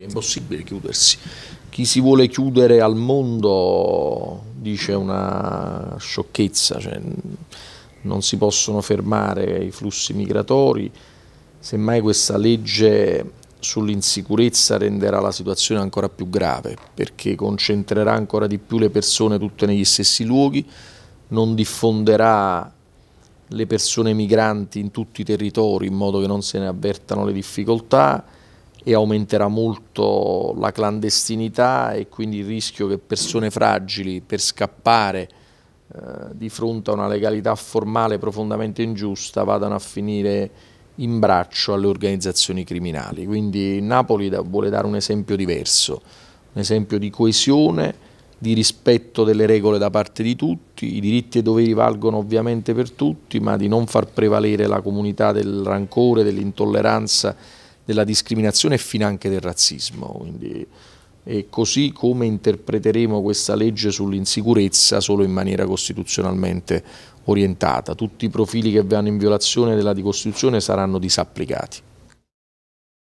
È impossibile chiudersi. Chi si vuole chiudere al mondo dice una sciocchezza, cioè non si possono fermare i flussi migratori, semmai questa legge sull'insicurezza renderà la situazione ancora più grave perché concentrerà ancora di più le persone tutte negli stessi luoghi, non diffonderà le persone migranti in tutti i territori in modo che non se ne avvertano le difficoltà e aumenterà molto la clandestinità e quindi il rischio che persone fragili per scappare eh, di fronte a una legalità formale profondamente ingiusta vadano a finire in braccio alle organizzazioni criminali. Quindi Napoli da, vuole dare un esempio diverso, un esempio di coesione, di rispetto delle regole da parte di tutti, i diritti e i doveri valgono ovviamente per tutti, ma di non far prevalere la comunità del rancore, dell'intolleranza della discriminazione e fin anche del razzismo. Quindi, e così come interpreteremo questa legge sull'insicurezza solo in maniera costituzionalmente orientata. Tutti i profili che vanno in violazione della Costituzione saranno disapplicati.